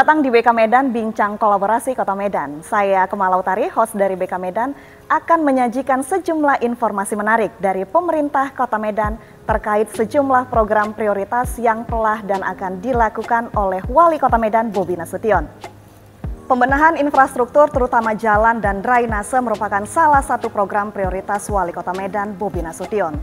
datang di BK Medan Bincang Kolaborasi Kota Medan. Saya Kemala Utari, host dari BK Medan, akan menyajikan sejumlah informasi menarik dari pemerintah Kota Medan terkait sejumlah program prioritas yang telah dan akan dilakukan oleh Wali Kota Medan Bobi Nasution. Pembenahan infrastruktur terutama jalan dan drainase merupakan salah satu program prioritas Wali Kota Medan Bobi Nasution.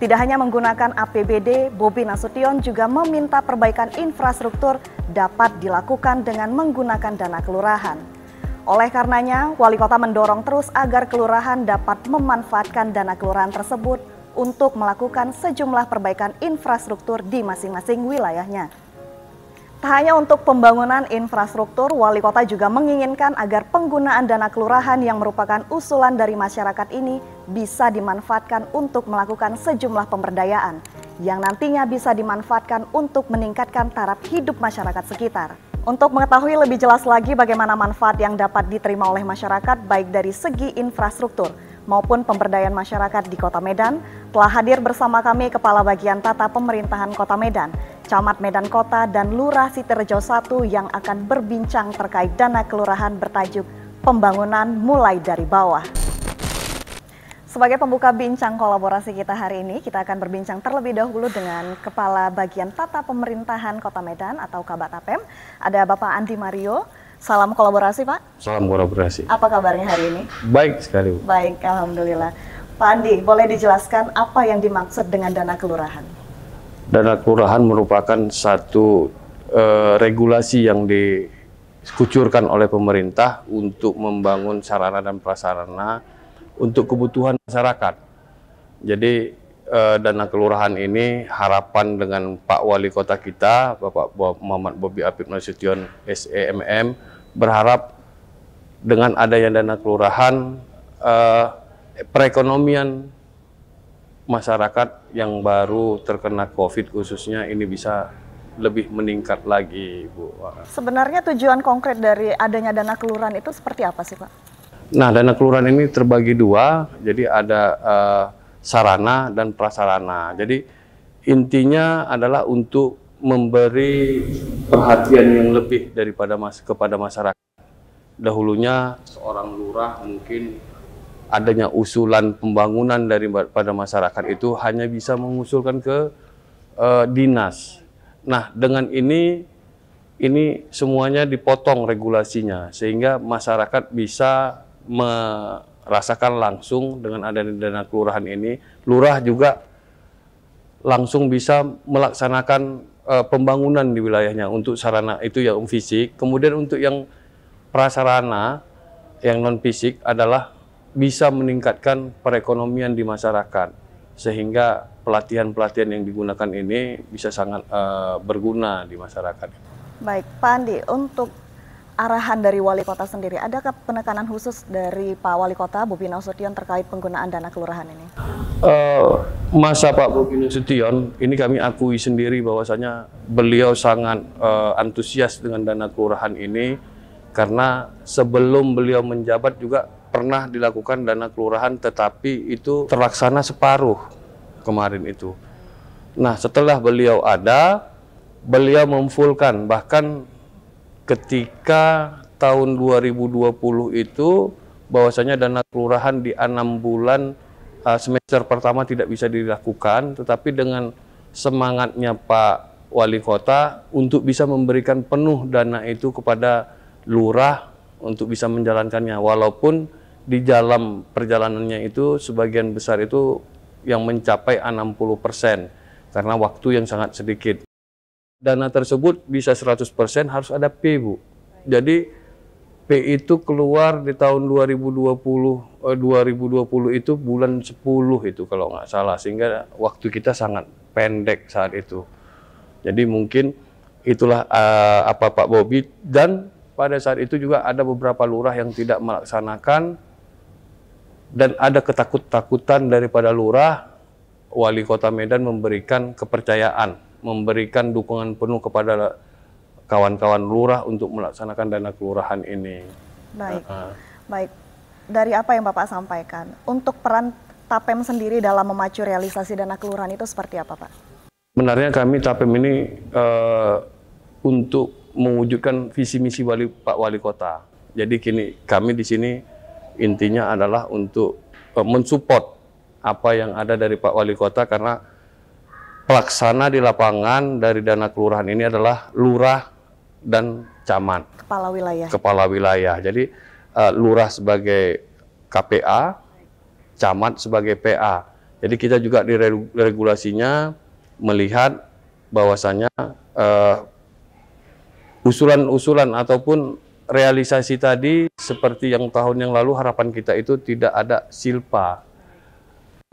Tidak hanya menggunakan APBD, Bobi Nasution juga meminta perbaikan infrastruktur dapat dilakukan dengan menggunakan dana kelurahan. Oleh karenanya, wali kota mendorong terus agar kelurahan dapat memanfaatkan dana kelurahan tersebut untuk melakukan sejumlah perbaikan infrastruktur di masing-masing wilayahnya. Tak hanya untuk pembangunan infrastruktur, wali kota juga menginginkan agar penggunaan dana kelurahan yang merupakan usulan dari masyarakat ini bisa dimanfaatkan untuk melakukan sejumlah pemberdayaan yang nantinya bisa dimanfaatkan untuk meningkatkan taraf hidup masyarakat sekitar. Untuk mengetahui lebih jelas lagi bagaimana manfaat yang dapat diterima oleh masyarakat baik dari segi infrastruktur maupun pemberdayaan masyarakat di Kota Medan, telah hadir bersama kami Kepala Bagian Tata Pemerintahan Kota Medan, Camat Medan Kota dan Lurah Siterjo I yang akan berbincang terkait dana kelurahan bertajuk Pembangunan Mulai dari Bawah. Sebagai pembuka bincang kolaborasi kita hari ini, kita akan berbincang terlebih dahulu dengan Kepala Bagian Tata Pemerintahan Kota Medan atau APEM. ada Bapak Andi Mario. Salam kolaborasi, Pak. Salam kolaborasi. Apa kabarnya hari ini? Baik sekali. Bu. Baik, alhamdulillah. Pak Andi, boleh dijelaskan apa yang dimaksud dengan dana kelurahan? Dana kelurahan merupakan satu uh, regulasi yang dikucurkan oleh pemerintah untuk membangun sarana dan prasarana untuk kebutuhan masyarakat. Jadi uh, dana kelurahan ini harapan dengan Pak Wali Kota kita, Bapak Muhammad Bobi Apip Nasution SEMM berharap dengan adanya dana kelurahan uh, perekonomian masyarakat yang baru terkena COVID khususnya ini bisa lebih meningkat lagi, Bu. Sebenarnya tujuan konkret dari adanya dana kelurahan itu seperti apa sih, Pak? Nah, dana kelurahan ini terbagi dua, jadi ada uh, sarana dan prasarana. Jadi intinya adalah untuk memberi perhatian yang lebih daripada mas kepada masyarakat. Dahulunya seorang lurah mungkin adanya usulan pembangunan dari pada masyarakat itu hanya bisa mengusulkan ke uh, dinas. Nah, dengan ini ini semuanya dipotong regulasinya sehingga masyarakat bisa merasakan langsung dengan adanya dana kelurahan ini. Lurah juga langsung bisa melaksanakan uh, pembangunan di wilayahnya untuk sarana itu yang fisik. Kemudian untuk yang prasarana yang non fisik adalah bisa meningkatkan perekonomian di masyarakat sehingga pelatihan-pelatihan yang digunakan ini bisa sangat uh, berguna di masyarakat. Baik, Pak Andi, untuk arahan dari wali kota sendiri, adakah penekanan khusus dari Pak Wali Kota Bobi Nasution terkait penggunaan dana kelurahan ini? Uh, eh, masa Pak Bobi Nasution, ini kami akui sendiri bahwasanya beliau sangat uh, antusias dengan dana kelurahan ini karena sebelum beliau menjabat juga pernah dilakukan dana kelurahan tetapi itu terlaksana separuh kemarin itu. Nah, setelah beliau ada, beliau memfulkan bahkan ketika tahun 2020 itu bahwasanya dana kelurahan di enam bulan eh, semester pertama tidak bisa dilakukan, tetapi dengan semangatnya Pak Wali Kota untuk bisa memberikan penuh dana itu kepada lurah untuk bisa menjalankannya, walaupun di dalam perjalanannya itu sebagian besar itu yang mencapai 60% karena waktu yang sangat sedikit. Dana tersebut bisa 100% harus ada P, Bu. Jadi P itu keluar di tahun 2020 eh, 2020 itu bulan 10 itu kalau nggak salah sehingga waktu kita sangat pendek saat itu. Jadi mungkin itulah uh, apa Pak Bobi dan pada saat itu juga ada beberapa lurah yang tidak melaksanakan dan ada ketakut-takutan daripada lurah, wali kota Medan memberikan kepercayaan, memberikan dukungan penuh kepada kawan-kawan lurah untuk melaksanakan dana kelurahan ini. Baik, uh -huh. baik. Dari apa yang Bapak sampaikan, untuk peran TAPEM sendiri dalam memacu realisasi dana kelurahan itu seperti apa, Pak? Benarnya kami TAPEM ini uh, untuk mewujudkan visi misi wali Pak Wali Kota. Jadi kini kami di sini intinya adalah untuk uh, mensupport apa yang ada dari Pak Wali Kota karena pelaksana di lapangan dari dana kelurahan ini adalah lurah dan camat. Kepala wilayah. Kepala wilayah. Jadi uh, lurah sebagai KPA, camat sebagai PA. Jadi kita juga di regulasinya melihat bahwasannya uh, eh, usulan -usulan ataupun realisasi tadi seperti yang tahun yang lalu harapan kita itu tidak ada silpa.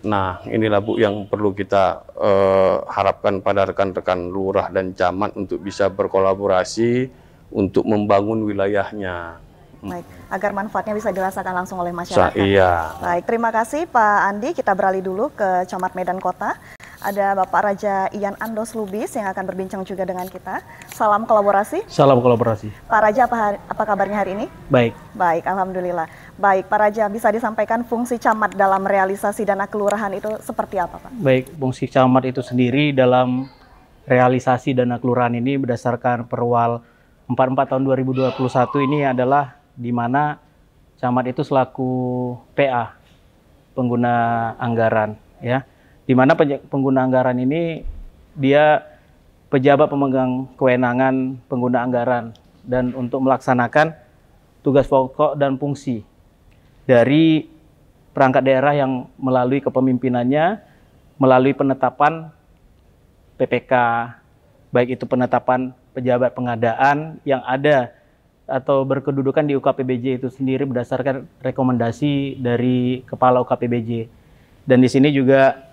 Nah, inilah Bu yang perlu kita uh, harapkan pada rekan-rekan lurah dan camat untuk bisa berkolaborasi untuk membangun wilayahnya. Hmm. Baik, agar manfaatnya bisa dirasakan langsung oleh masyarakat. Sa iya. Baik, terima kasih Pak Andi. Kita beralih dulu ke Camat Medan Kota. Ada Bapak Raja Ian Andos Lubis yang akan berbincang juga dengan kita. Salam kolaborasi. Salam kolaborasi. Pak Raja, apa, apa kabarnya hari ini? Baik. Baik, Alhamdulillah. Baik, Pak Raja, bisa disampaikan fungsi camat dalam realisasi dana kelurahan itu seperti apa, Pak? Baik, fungsi camat itu sendiri dalam realisasi dana kelurahan ini berdasarkan perwal 44 tahun 2021 ini adalah di mana camat itu selaku PA pengguna anggaran ya di mana pengguna anggaran ini dia pejabat pemegang kewenangan pengguna anggaran dan untuk melaksanakan tugas pokok dan fungsi dari perangkat daerah yang melalui kepemimpinannya melalui penetapan PPK baik itu penetapan pejabat pengadaan yang ada atau berkedudukan di UKPBJ itu sendiri berdasarkan rekomendasi dari kepala UKPBJ. Dan di sini juga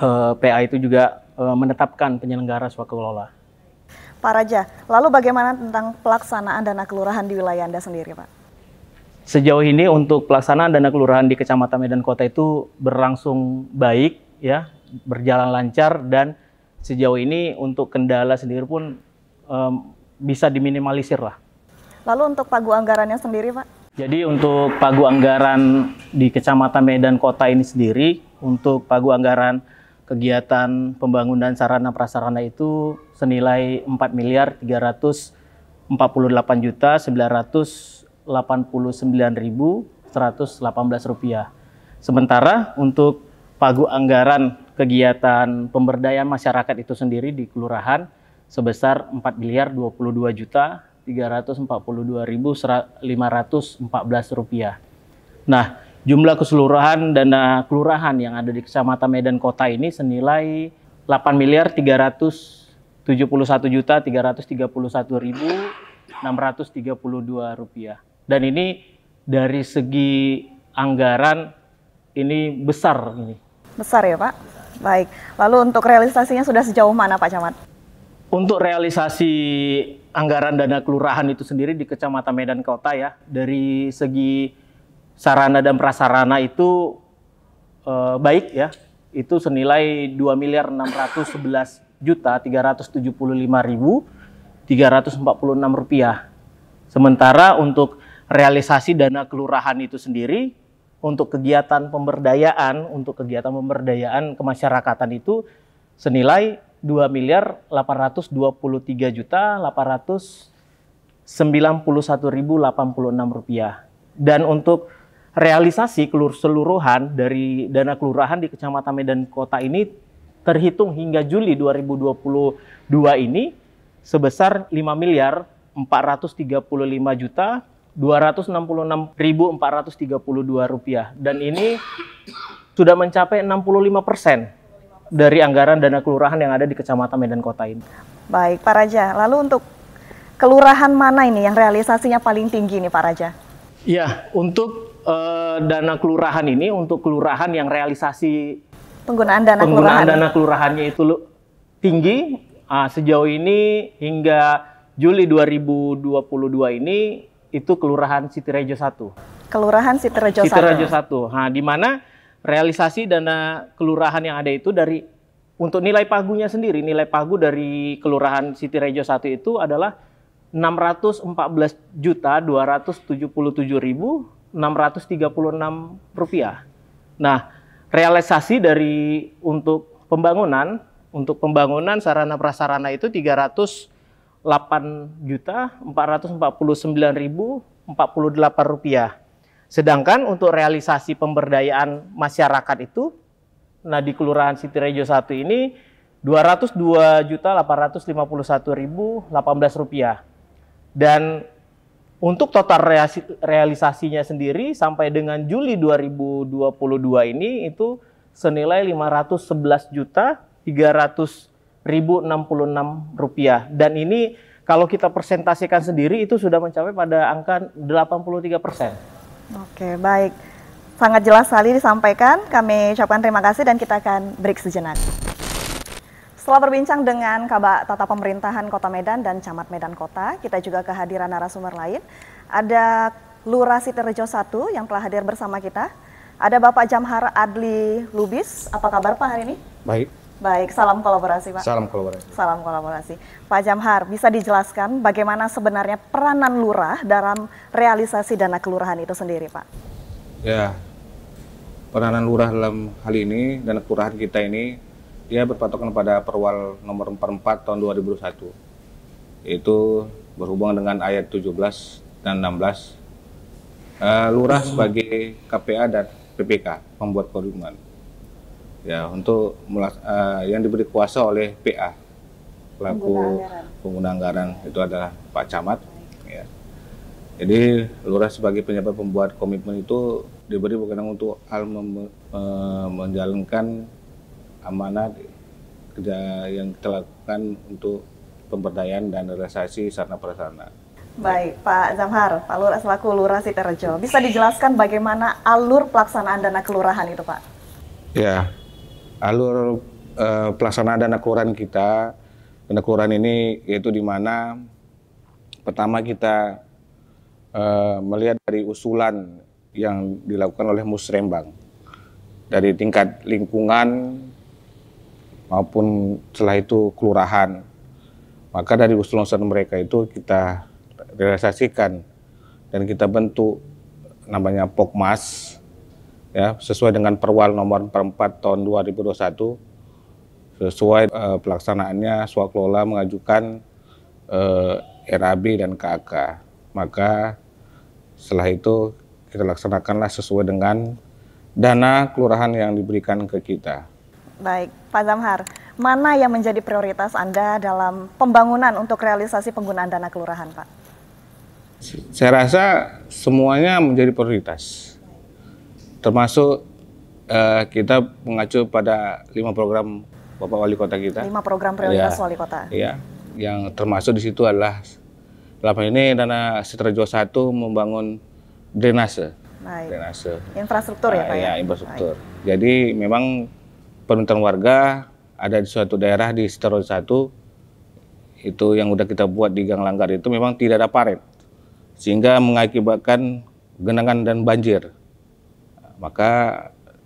uh, eh, PA itu juga uh, menetapkan penyelenggara suatu kelola. Pak Raja, lalu bagaimana tentang pelaksanaan dana kelurahan di wilayah Anda sendiri, Pak? Sejauh ini untuk pelaksanaan dana kelurahan di Kecamatan Medan Kota itu berlangsung baik, ya, berjalan lancar dan sejauh ini untuk kendala sendiri pun um, bisa diminimalisir lah. Lalu untuk pagu anggarannya sendiri, Pak? Jadi untuk pagu anggaran di Kecamatan Medan Kota ini sendiri, untuk pagu anggaran kegiatan pembangunan sarana prasarana itu senilai 4 miliar 348 juta sembilan ribu belas rupiah. Sementara untuk pagu anggaran kegiatan pemberdayaan masyarakat itu sendiri di kelurahan sebesar 4 miliar 22 juta 342.514 rupiah. Nah, Jumlah keseluruhan dana kelurahan yang ada di Kecamatan Medan Kota ini senilai 8 miliar 371 juta 331.632 rupiah. Dan ini dari segi anggaran ini besar ini. Besar ya Pak? Baik. Lalu untuk realisasinya sudah sejauh mana Pak Camat? Untuk realisasi anggaran dana kelurahan itu sendiri di Kecamatan Medan Kota ya, dari segi sarana dan prasarana itu eh, baik ya. Itu senilai 2 miliar 611 juta 375 ribu 346 rupiah. Sementara untuk realisasi dana kelurahan itu sendiri untuk kegiatan pemberdayaan, untuk kegiatan pemberdayaan kemasyarakatan itu senilai 2 miliar 823 juta 891.086 rupiah. Dan untuk realisasi keseluruhan dari dana kelurahan di Kecamatan Medan Kota ini terhitung hingga Juli 2022 ini sebesar 5 miliar 435 juta 266.432 rupiah dan ini sudah mencapai 65 persen dari anggaran dana kelurahan yang ada di Kecamatan Medan Kota ini. Baik, Pak Raja. Lalu untuk kelurahan mana ini yang realisasinya paling tinggi nih, Pak Raja? Ya, untuk Eh, dana kelurahan ini untuk kelurahan yang realisasi penggunaan dana penggunaan kelurahan. dana kelurahannya itu tinggi uh, sejauh ini hingga Juli 2022 ini itu kelurahan Sitirejo 1. Kelurahan Sitirejo 1. Sitirejo 1. Nah, di mana realisasi dana kelurahan yang ada itu dari untuk nilai pagunya sendiri, nilai pagu dari kelurahan Sitirejo 1 itu adalah 614 juta tujuh ribu 636 rupiah. Nah, realisasi dari untuk pembangunan, untuk pembangunan sarana prasarana itu 308 juta 449.048 rupiah. Sedangkan untuk realisasi pemberdayaan masyarakat itu, nah di Kelurahan Rejo 1 ini 202 juta rupiah. Dan untuk total realisasinya sendiri sampai dengan Juli 2022 ini itu senilai 511 juta 300 1066 rupiah dan ini kalau kita persentasikan sendiri itu sudah mencapai pada angka 83 persen. Oke baik, sangat jelas sekali disampaikan. Kami ucapkan terima kasih dan kita akan break sejenak. Setelah berbincang dengan Kabak Tata Pemerintahan Kota Medan dan Camat Medan Kota, kita juga kehadiran narasumber lain. Ada Lurah Siterejo 1 yang telah hadir bersama kita. Ada Bapak Jamhar Adli Lubis. Apa kabar Pak hari ini? Baik. Baik, salam kolaborasi Pak. Salam kolaborasi. Salam kolaborasi. Pak Jamhar, bisa dijelaskan bagaimana sebenarnya peranan lurah dalam realisasi dana kelurahan itu sendiri Pak? Ya, peranan lurah dalam hal ini, dana kelurahan kita ini dia berpatokan pada perwal nomor 44 tahun 2021 itu berhubungan dengan ayat 17 dan 16 uh, eh, lurah hmm. sebagai KPA dan PPK membuat komitmen ya untuk uh, yang diberi kuasa oleh PA pelaku pengguna anggaran itu adalah Pak Camat ya jadi lurah sebagai penyebab pembuat komitmen itu diberi wewenang untuk hal uh, menjalankan amanat kerja yang kita lakukan untuk pemberdayaan dan realisasi sarana prasarana. Baik, Pak Zamhar, Pak Lurah selaku Lurah Siterejo, bisa dijelaskan bagaimana alur pelaksanaan dana kelurahan itu, Pak? Ya, alur eh, pelaksanaan dana kelurahan kita, dana kelurahan ini yaitu di mana pertama kita eh, melihat dari usulan yang dilakukan oleh Musrembang dari tingkat lingkungan maupun setelah itu kelurahan. Maka dari usul mereka itu kita realisasikan dan kita bentuk namanya Pokmas ya sesuai dengan Perwal nomor 4 tahun 2021 sesuai eh, pelaksanaannya Swaklola mengajukan eh, RAB dan KAK. Maka setelah itu kita laksanakanlah sesuai dengan dana kelurahan yang diberikan ke kita. Baik, Pak Zamhar, mana yang menjadi prioritas Anda dalam pembangunan untuk realisasi penggunaan dana kelurahan, Pak? Saya rasa semuanya menjadi prioritas, termasuk eh, kita mengacu pada lima program Bapak Wali Kota kita. Lima program prioritas ya, Wali Kota. Iya, yang termasuk di situ adalah dalam ini dana Citra satu 1 membangun drainase. Baik. Drainase. Infrastruktur ya ah, Pak ya? Ya, infrastruktur. Baik. Jadi memang Permintaan warga ada di suatu daerah di Sitaro 1 itu yang udah kita buat di Gang Langgar itu memang tidak ada parit sehingga mengakibatkan genangan dan banjir. Maka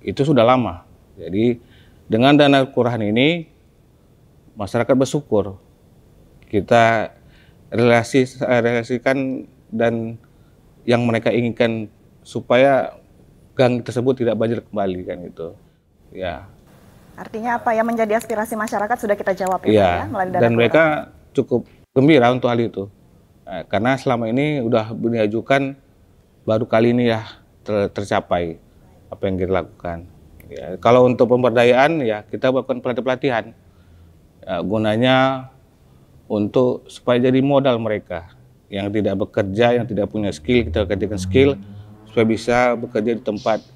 itu sudah lama. Jadi dengan dana kurahan ini masyarakat bersyukur kita relasi relasikan dan yang mereka inginkan supaya gang tersebut tidak banjir kembali kan itu Ya, Artinya apa yang menjadi aspirasi masyarakat sudah kita jawab ya, iya. ya, melalui dan mereka kurang. cukup gembira untuk hal itu Eh, karena selama ini sudah diajukan baru kali ini ya ter tercapai apa yang kita lakukan. Ya, kalau untuk pemberdayaan ya kita melakukan pelatihan-pelatihan ya, gunanya untuk supaya jadi modal mereka yang tidak bekerja, yang tidak punya skill kita kerjakan skill supaya bisa bekerja di tempat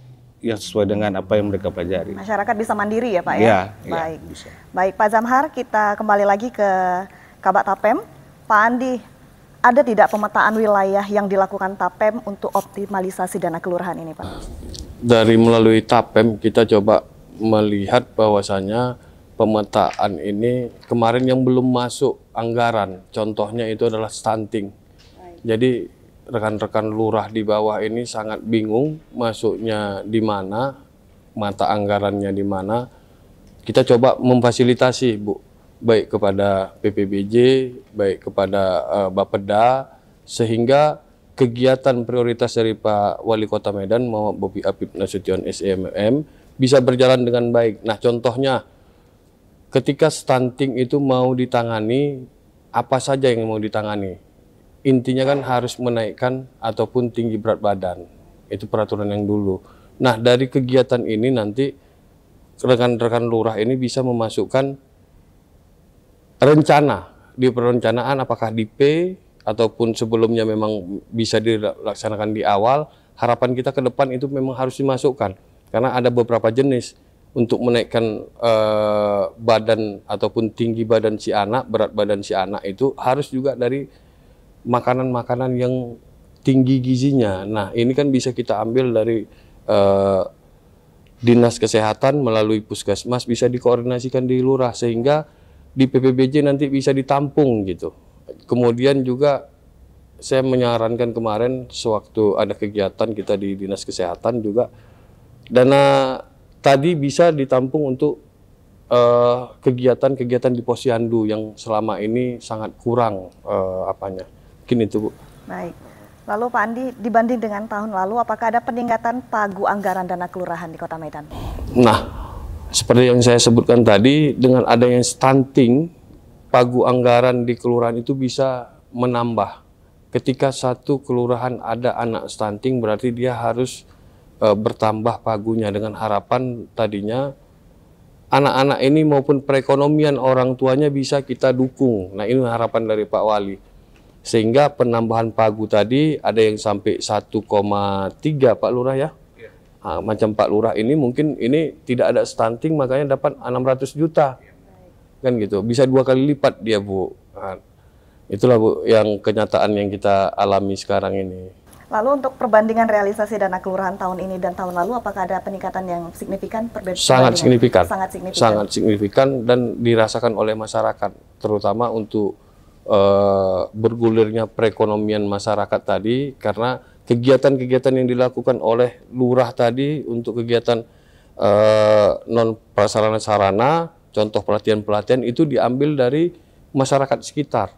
yang sesuai dengan apa yang mereka pelajari. Masyarakat bisa mandiri ya Pak ya? ya Baik. Ya, Baik Pak Zamhar, kita kembali lagi ke Kabak Tapem. Pak Andi, ada tidak pemetaan wilayah yang dilakukan Tapem untuk optimalisasi dana kelurahan ini Pak? Dari melalui Tapem kita coba melihat bahwasannya pemetaan ini kemarin yang belum masuk anggaran, contohnya itu adalah stunting. Jadi rekan-rekan lurah di bawah ini sangat bingung masuknya di mana, mata anggarannya di mana. Kita coba memfasilitasi, Bu, baik kepada PPBJ, baik kepada uh, Bapeda, sehingga kegiatan prioritas dari Pak Wali Kota Medan, Muhammad Bobi Apip Nasution SMM e bisa berjalan dengan baik. Nah, contohnya, ketika stunting itu mau ditangani, apa saja yang mau ditangani? intinya kan harus menaikkan ataupun tinggi berat badan. Itu peraturan yang dulu. Nah, dari kegiatan ini nanti rekan-rekan lurah ini bisa memasukkan rencana di perencanaan apakah di P ataupun sebelumnya memang bisa dilaksanakan di awal. Harapan kita ke depan itu memang harus dimasukkan karena ada beberapa jenis untuk menaikkan eh, badan ataupun tinggi badan si anak, berat badan si anak itu harus juga dari makanan-makanan yang tinggi gizinya. Nah, ini kan bisa kita ambil dari uh, dinas kesehatan melalui puskesmas bisa dikoordinasikan di lurah sehingga di PPBJ nanti bisa ditampung gitu. Kemudian juga saya menyarankan kemarin sewaktu ada kegiatan kita di dinas kesehatan juga dana tadi bisa ditampung untuk eh, kegiatan-kegiatan uh, di posyandu yang selama ini sangat kurang uh, apanya Mungkin itu Bu. Baik. Lalu Pak Andi, dibanding dengan tahun lalu, apakah ada peningkatan pagu anggaran dana kelurahan di Kota Medan? Nah, seperti yang saya sebutkan tadi, dengan adanya stunting, pagu anggaran di kelurahan itu bisa menambah. Ketika satu kelurahan ada anak stunting, berarti dia harus e, bertambah pagunya dengan harapan tadinya anak-anak ini maupun perekonomian orang tuanya bisa kita dukung. Nah ini harapan dari Pak Wali sehingga penambahan pagu tadi ada yang sampai 1,3 Pak Lurah ya. ya. Nah, macam Pak Lurah ini mungkin ini tidak ada stunting makanya dapat 600 juta. Ya. Kan gitu. Bisa dua kali lipat dia, Bu. Nah, itulah Bu yang kenyataan yang kita alami sekarang ini. Lalu untuk perbandingan realisasi dana kelurahan tahun ini dan tahun lalu, apakah ada peningkatan yang signifikan? Perbedaan sangat signifikan. Sangat signifikan. Sangat signifikan dan dirasakan oleh masyarakat, terutama untuk Eh, bergulirnya perekonomian masyarakat tadi karena kegiatan-kegiatan yang dilakukan oleh lurah tadi untuk kegiatan uh, non prasarana sarana contoh pelatihan-pelatihan itu diambil dari masyarakat sekitar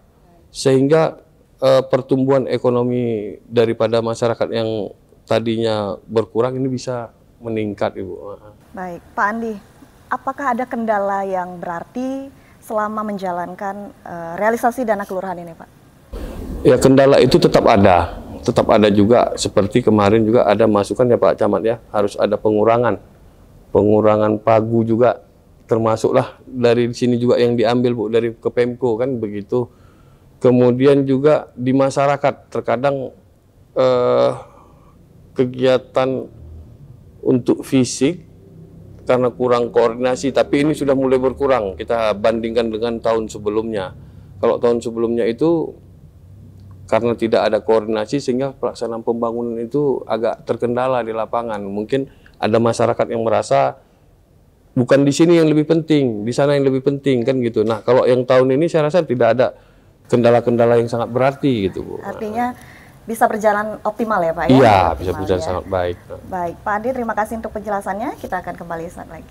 sehingga uh, pertumbuhan ekonomi daripada masyarakat yang tadinya berkurang ini bisa meningkat Ibu. Baik, Pak Andi, apakah ada kendala yang berarti selama menjalankan uh, realisasi dana kelurahan ini, Pak? Ya, kendala itu tetap ada. Tetap ada juga seperti kemarin juga ada masukan ya Pak Camat ya, harus ada pengurangan. Pengurangan pagu juga termasuklah dari sini juga yang diambil Bu dari ke Pemko kan begitu. Kemudian juga di masyarakat terkadang eh, kegiatan untuk fisik karena kurang koordinasi, tapi ini sudah mulai berkurang. Kita bandingkan dengan tahun sebelumnya. Kalau tahun sebelumnya itu karena tidak ada koordinasi sehingga pelaksanaan pembangunan itu agak terkendala di lapangan. Mungkin ada masyarakat yang merasa bukan di sini yang lebih penting, di sana yang lebih penting kan gitu. Nah, kalau yang tahun ini saya rasa tidak ada kendala-kendala yang sangat berarti gitu, Artinya bisa berjalan optimal ya Pak? Ya? Iya, ya, bisa berjalan ya. sangat baik. Baik, Pak Andi terima kasih untuk penjelasannya. Kita akan kembali saat lagi.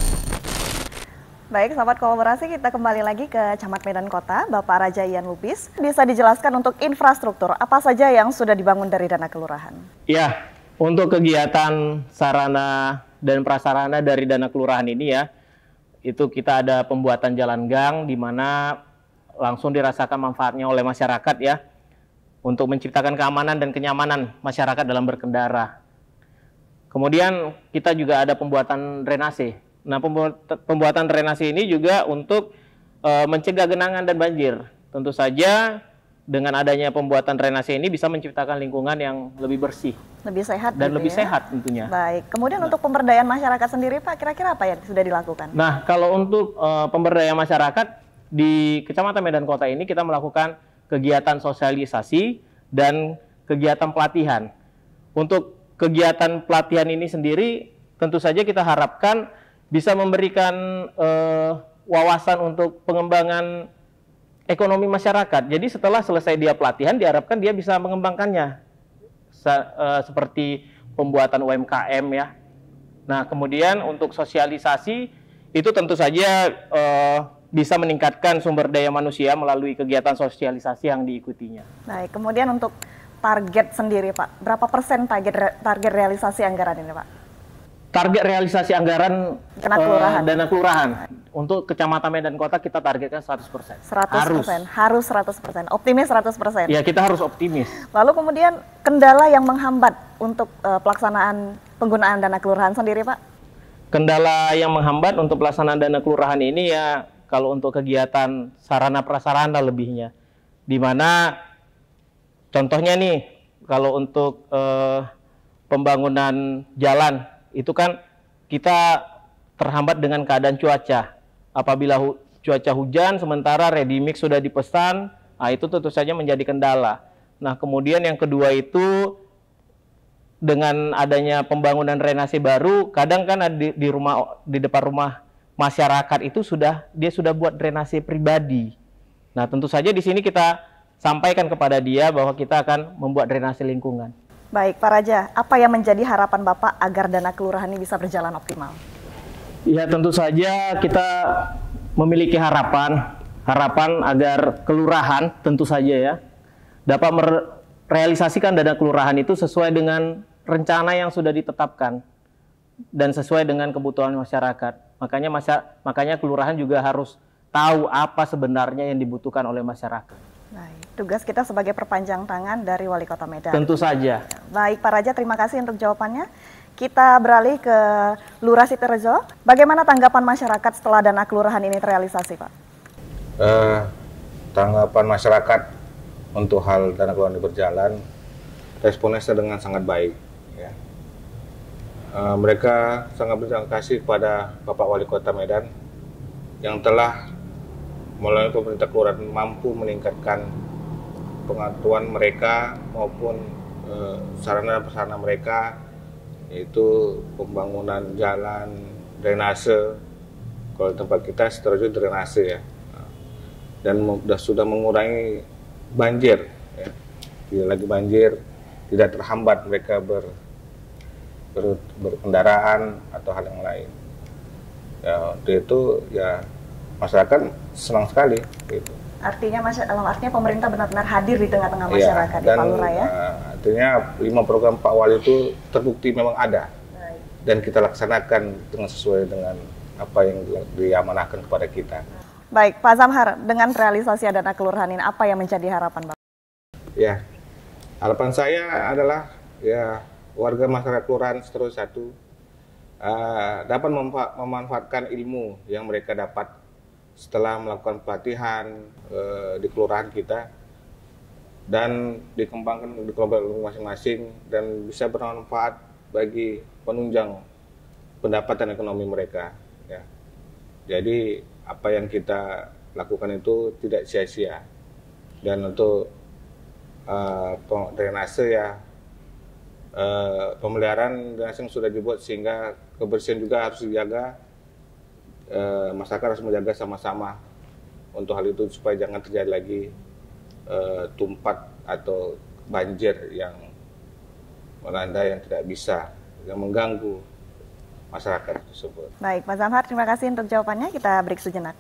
Baik, sahabat kolaborasi, kita kembali lagi ke Camat Medan Kota, Bapak Raja Ian Lubis. Bisa dijelaskan untuk infrastruktur, apa saja yang sudah dibangun dari dana kelurahan? Ya, untuk kegiatan sarana dan prasarana dari dana kelurahan ini ya, itu kita ada pembuatan jalan gang di mana langsung dirasakan manfaatnya oleh masyarakat ya untuk menciptakan keamanan dan kenyamanan masyarakat dalam berkendara. Kemudian kita juga ada pembuatan drainase. Nah, pembuatan drainase ini juga untuk e, mencegah genangan dan banjir. Tentu saja dengan adanya pembuatan drainase ini bisa menciptakan lingkungan yang lebih bersih, lebih sehat dan gitu lebih ya? sehat tentunya. Baik. Kemudian nah. untuk pemberdayaan masyarakat sendiri Pak, kira-kira apa yang sudah dilakukan? Nah, kalau untuk e, pemberdayaan masyarakat di Kecamatan Medan Kota ini kita melakukan kegiatan sosialisasi, dan kegiatan pelatihan. Untuk kegiatan pelatihan ini sendiri, tentu saja kita harapkan bisa memberikan eh, wawasan untuk pengembangan ekonomi masyarakat. Jadi setelah selesai dia pelatihan, diharapkan dia bisa mengembangkannya Se eh, seperti pembuatan UMKM ya. Nah kemudian untuk sosialisasi itu tentu saja eh, bisa meningkatkan sumber daya manusia melalui kegiatan sosialisasi yang diikutinya. Baik, kemudian untuk target sendiri Pak, berapa persen target target realisasi anggaran ini Pak? Target realisasi anggaran dana kelurahan. Uh, dana kelurahan. Untuk Kecamatan Medan Kota kita targetkan 100%. 100%. Harus. Harus 100%. Optimis 100%. Ya, kita harus optimis. Lalu kemudian kendala yang menghambat untuk uh, pelaksanaan penggunaan dana kelurahan sendiri, Pak? Kendala yang menghambat untuk pelaksanaan dana kelurahan ini ya kalau untuk kegiatan sarana prasarana lebihnya. Di mana contohnya nih kalau untuk eh, pembangunan jalan itu kan kita terhambat dengan keadaan cuaca. Apabila hu cuaca hujan sementara ready mix sudah dipesan, nah itu tentu saja menjadi kendala. Nah, kemudian yang kedua itu dengan adanya pembangunan renasi baru, kadang kan di, di rumah di depan rumah masyarakat itu sudah dia sudah buat drainase pribadi. Nah, tentu saja di sini kita sampaikan kepada dia bahwa kita akan membuat drainase lingkungan. Baik, Pak Raja, apa yang menjadi harapan Bapak agar dana kelurahan ini bisa berjalan optimal? Ya, tentu saja kita memiliki harapan, harapan agar kelurahan tentu saja ya dapat merealisasikan dana kelurahan itu sesuai dengan rencana yang sudah ditetapkan dan sesuai dengan kebutuhan masyarakat. Makanya masa, makanya kelurahan juga harus tahu apa sebenarnya yang dibutuhkan oleh masyarakat. Baik, tugas kita sebagai perpanjang tangan dari Wali Kota Medan. Tentu saja. Baik, Pak Raja, terima kasih untuk jawabannya. Kita beralih ke Lurah Siterejo. Bagaimana tanggapan masyarakat setelah dana kelurahan ini terrealisasi, Pak? Eh, tanggapan masyarakat untuk hal dana kelurahan ini berjalan, responnya dengan sangat baik. Ah, mereka sangat berterima kasih kepada Bapak Wali Kota Medan yang telah melalui pemerintah kelurahan mampu meningkatkan pengatuan mereka maupun eh, sarana-sarana mereka yaitu pembangunan jalan, drainase. Kalau tempat kita seterusnya drainase ya. Dan sudah sudah mengurangi banjir ya. Tidak lagi banjir, tidak terhambat mereka ber ber, berkendaraan atau hal yang lain ya itu ya masyarakat kan senang sekali gitu artinya eh, artinya pemerintah benar-benar hadir di tengah-tengah iya, masyarakat ya, dan, di Palura ya. uh, eh, artinya lima program Pak Wali itu terbukti memang ada Baik. dan kita laksanakan dengan sesuai dengan apa yang diamanahkan kepada kita. Baik, Pak Zamhar, dengan realisasi dana kelurahan ini apa yang menjadi harapan Bapak? Ya, harapan saya adalah ya warga masyarakat kelurahan seterus satu uh, dapat memanfaatkan ilmu yang mereka dapat setelah melakukan pelatihan uh, di kelurahan kita dan dikembangkan di kelompok masing-masing dan bisa bermanfaat bagi penunjang pendapatan ekonomi mereka ya. Jadi apa yang kita lakukan itu tidak sia-sia. Dan untuk uh, eh, drenase ya uh, pemeliharaan gasing sudah dibuat sehingga kebersihan juga harus dijaga. Uh, masyarakat harus menjaga sama-sama untuk hal itu supaya jangan terjadi lagi uh, tumpat atau banjir yang melanda yang tidak bisa yang mengganggu masyarakat tersebut. Baik, Mas Amhar, terima kasih untuk jawabannya. Kita break sejenak.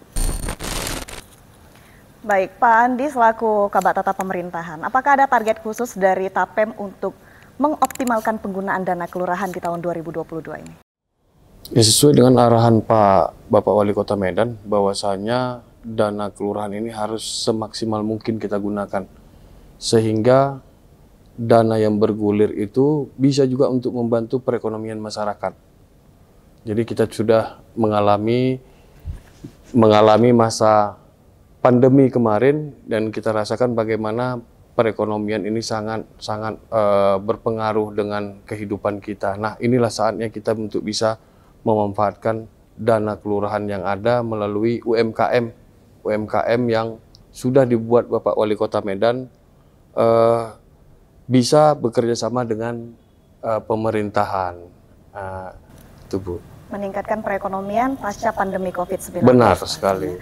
Baik, Pak Andi selaku Kabak Tata Pemerintahan, apakah ada target khusus dari TAPEM untuk mengoptimalkan penggunaan dana kelurahan di tahun 2022 ini? Ya sesuai dengan arahan Pak Bapak Wali Kota Medan bahwasanya dana kelurahan ini harus semaksimal mungkin kita gunakan sehingga dana yang bergulir itu bisa juga untuk membantu perekonomian masyarakat. Jadi kita sudah mengalami mengalami masa pandemi kemarin dan kita rasakan bagaimana perekonomian ini sangat sangat uh, berpengaruh dengan kehidupan kita. Nah, inilah saatnya kita untuk bisa memanfaatkan dana kelurahan yang ada melalui UMKM, UMKM yang sudah dibuat Bapak Wali Kota Medan uh, bisa bekerja sama dengan uh, pemerintahan uh, Bu. Meningkatkan perekonomian pasca pandemi COVID-19. Benar sekali. Iya.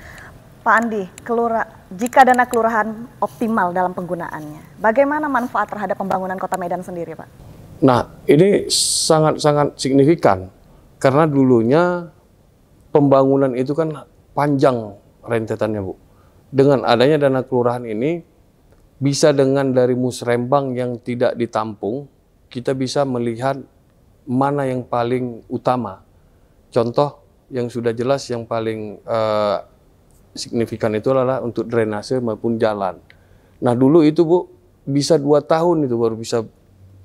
Pak Andi, kelura, jika dana kelurahan optimal dalam penggunaannya, bagaimana manfaat terhadap pembangunan kota Medan sendiri, Pak? Nah, ini sangat-sangat signifikan karena dulunya pembangunan itu kan panjang rentetannya, Bu. Dengan adanya dana kelurahan ini, bisa dengan dari musrembang yang tidak ditampung, kita bisa melihat mana yang paling utama. Contoh yang sudah jelas yang paling uh, signifikan itu adalah untuk drainase maupun jalan. Nah dulu itu Bu bisa dua tahun itu baru bisa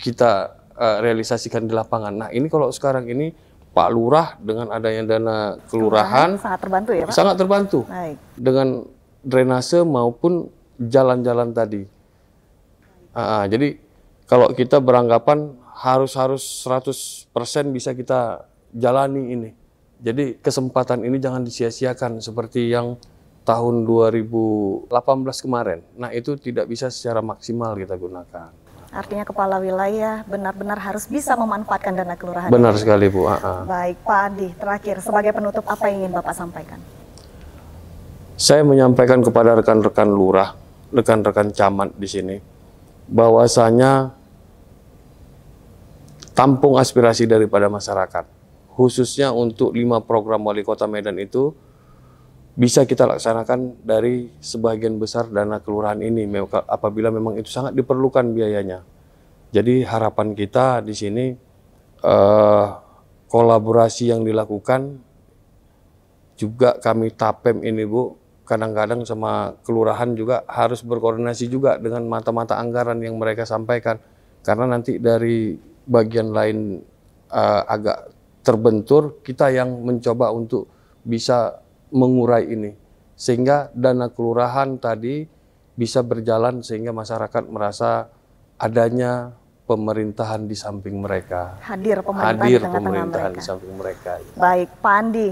kita uh, realisasikan di lapangan. Nah ini kalau sekarang ini Pak Lurah dengan adanya dana kelurahan sangat terbantu ya Pak? Sangat terbantu Baik. dengan drainase maupun jalan-jalan tadi. Uh, jadi kalau kita beranggapan harus harus 100% bisa kita jalani ini. Jadi kesempatan ini jangan disia-siakan seperti yang tahun 2018 kemarin. Nah, itu tidak bisa secara maksimal kita gunakan. Artinya kepala wilayah benar-benar harus bisa memanfaatkan dana kelurahan. Benar ini. sekali, Bu. Aa. Ah, ah. Baik, Pak Andi, terakhir sebagai penutup apa yang ingin Bapak sampaikan? Saya menyampaikan kepada rekan-rekan lurah, rekan-rekan camat di sini bahwasanya tampung aspirasi daripada masyarakat khususnya untuk lima program wali kota Medan itu bisa kita laksanakan dari sebagian besar dana kelurahan ini apabila memang itu sangat diperlukan biayanya. Jadi harapan kita di sini eh, kolaborasi yang dilakukan juga kami tapem ini Bu kadang-kadang sama kelurahan juga harus berkoordinasi juga dengan mata-mata anggaran yang mereka sampaikan karena nanti dari bagian lain eh, agak terbentur kita yang mencoba untuk bisa mengurai ini sehingga dana kelurahan tadi bisa berjalan sehingga masyarakat merasa adanya pemerintahan di samping mereka. Hadir pemerintahan, Hadir di, pemerintahan mereka. di samping mereka. Ya. Baik, Pak Andi,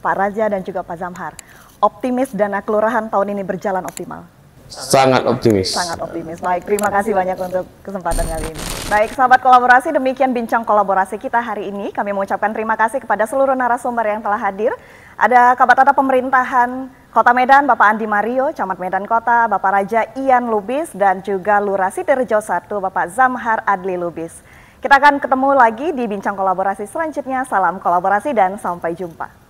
Pak Raja dan juga Pak Zamhar. Optimis dana kelurahan tahun ini berjalan optimal? Sangat optimis. Sangat optimis. Baik, terima kasih banyak untuk kesempatan kali ini. Baik, sahabat kolaborasi, demikian bincang kolaborasi kita hari ini. Kami mengucapkan terima kasih kepada seluruh narasumber yang telah hadir. Ada tata Pemerintahan Kota Medan, Bapak Andi Mario, Camat Medan Kota, Bapak Raja Ian Lubis, dan juga Lurah Sitirjo satu, Bapak Zamhar Adli Lubis. Kita akan ketemu lagi di Bincang Kolaborasi selanjutnya. Salam kolaborasi dan sampai jumpa.